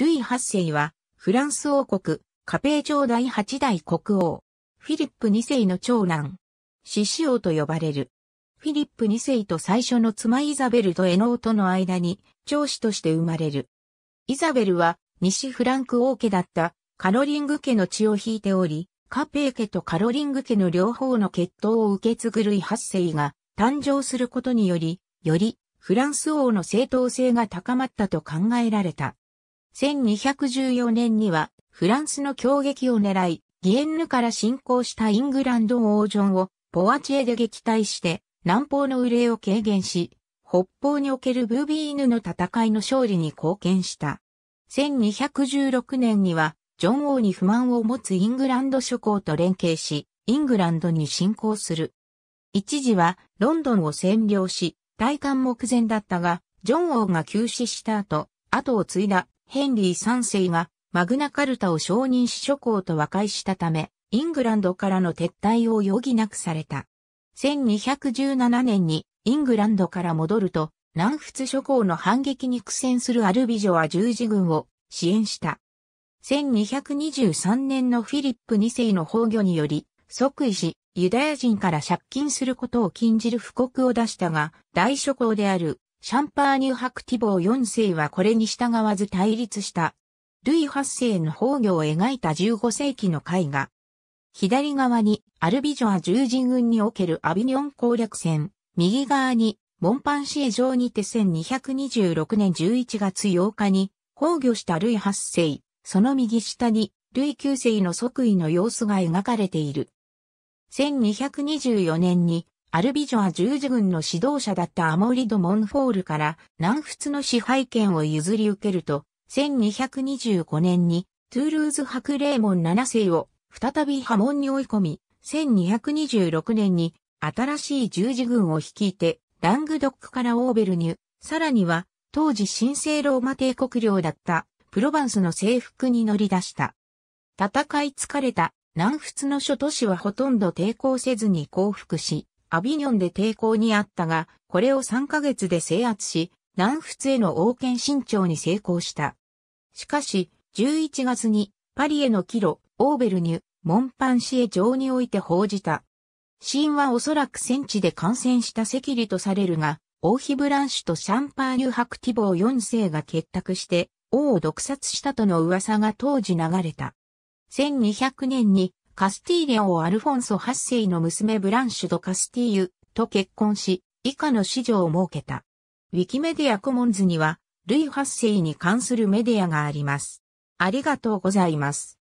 ルイ8世は、フランス王国、カペー朝第8代国王、フィリップ2世の長男、獅子王と呼ばれる。フィリップ2世と最初の妻イザベルとエノーとの間に、長子として生まれる。イザベルは、西フランク王家だったカロリング家の血を引いており、カペー家とカロリング家の両方の血統を受け継ぐルイ8世が誕生することにより、よりフランス王の正当性が高まったと考えられた。1214年にはフランスの強撃を狙い、ギエンヌから侵攻したイングランド王ジョンをポワチエで撃退して南方の憂いを軽減し、北方におけるブービーヌの戦いの勝利に貢献した。1216年には、ジョン王に不満を持つイングランド諸侯と連携し、イングランドに侵攻する。一時はロンドンを占領し、大艦目前だったが、ジョン王が急死した後、後を継いだヘンリー3世がマグナカルタを承認し諸侯と和解したため、イングランドからの撤退を余儀なくされた。1217年にイングランドから戻ると、南仏諸侯の反撃に苦戦するアルビジョは十字軍を支援した。1223年のフィリップ2世の崩御により、即位し、ユダヤ人から借金することを禁じる布告を出したが、大諸侯であるシャンパーニュハクティボー4世はこれに従わず対立した。ルイ8世の崩御を描いた15世紀の絵画。左側にアルビジョア十字軍におけるアビニョン攻略戦、右側にモンパンシエ城にて1226年11月8日に崩御したルイ8世、その右下にルイ9世の即位の様子が描かれている。1224年にアルビジョア十字軍の指導者だったアモリド・モンフォールから南仏の支配権を譲り受けると、1225年にトゥールーズハクレーモン七世を再び波紋に追い込み、1226年に新しい十字軍を率いてラングドックからオーベルニュ、さらには当時神聖ローマ帝国領だったプロヴァンスの征服に乗り出した。戦い疲れた南仏の諸都市はほとんど抵抗せずに降伏し、アビニョンで抵抗にあったが、これを3ヶ月で制圧し、南仏への王権伸長に成功した。しかし、11月にパリへの帰路、オーベルニュ、モンパンシエ城において報じた。死因はおそらく戦地で感染した赤痢とされるが、王妃ブランシュとシャンパーニュクティボー4世が結託して、王を毒殺したとの噂が当時流れた。1200年にカスティーリャをアルフォンソ8世の娘ブランシュド・カスティーユと結婚し、以下の子女を設けた。ウィキメディアコモンズには、ルイ8世に関するメディアがあります。ありがとうございます。